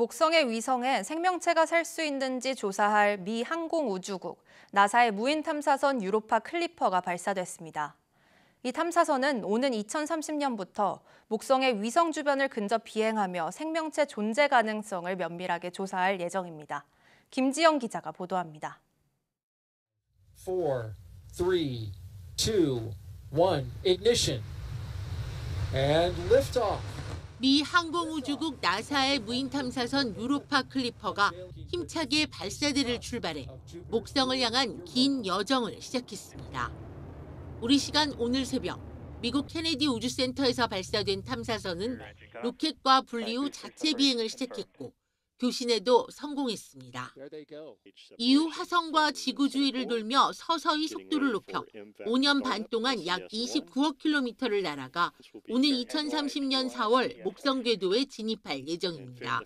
목성의 위성에 생명체가 살 수 있는지 조사할 미 항공우주국, 나사의 무인 탐사선 유로파 클리퍼가 발사됐습니다. 이 탐사선은 오는 2030년부터 목성의 위성 주변을 근접 비행하며 생명체 존재 가능성을 면밀하게 조사할 예정입니다. 김지영 기자가 보도합니다. 4, 3, 2, 1, ignition. And liftoff. 미 항공우주국 나사의 무인탐사선 유로파 클리퍼가 힘차게 발사대를 출발해 목성을 향한 긴 여정을 시작했습니다. 우리 시간 오늘 새벽 미국 케네디 우주센터에서 발사된 탐사선은 로켓과 분리 후 자체 비행을 시작했고 교신에도 성공했습니다. 이후 화성과 지구주위를 돌며 서서히 속도를 높여 5년 반 동안 약 29억 킬로미터를 날아가 오늘 2030년 4월 목성 궤도에 진입할 예정입니다.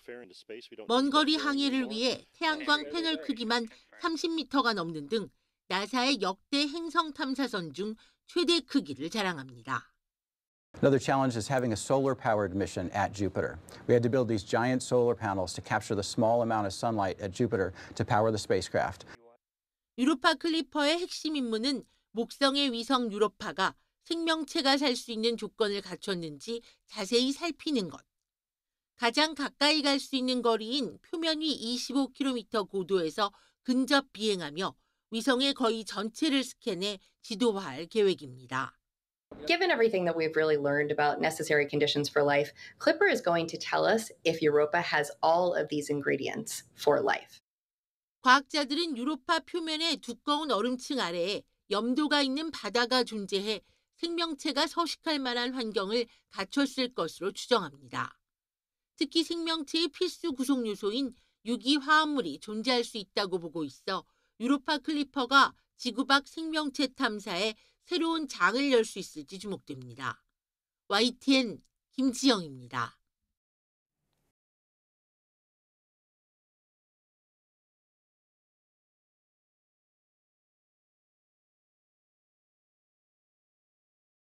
먼 거리 항해를 위해 태양광 패널 크기만 30m가 넘는 등 나사의 역대 행성 탐사선 중 최대 크기를 자랑합니다. Another challenge is having a solar-powered mission at Jupiter. We had to build these giant solar panels to capture the small amount of sunlight at Jupiter to power the spacecraft. 유로파 클리퍼의 핵심 임무는 목성의 위성 유로파가 생명체가 살 수 있는 조건을 갖췄는지 자세히 살피는 것. 가장 가까이 갈 수 있는 거리인 표면 위 25km 고도에서 근접 비행하며 위성의 거의 전체를 스캔해 지도화할 계획입니다. Given everything that we've really learned about necessary conditions for life, Clipper is going to tell us if Europa has all of these ingredients for life. 과학자들은 유로파 표면의 두꺼운 얼음층 아래에 염도가 있는 바다가 존재해 생명체가 서식할 만한 환경을 갖췄을 것으로 추정합니다. 특히 생명체의 필수 구성 요소인 유기화합물이 존재할 수 있다고 보고 있어 유로파 클리퍼가 지구 밖 생명체 탐사에 새로운 장을 열 수 있을지 주목됩니다. YTN 김지영입니다.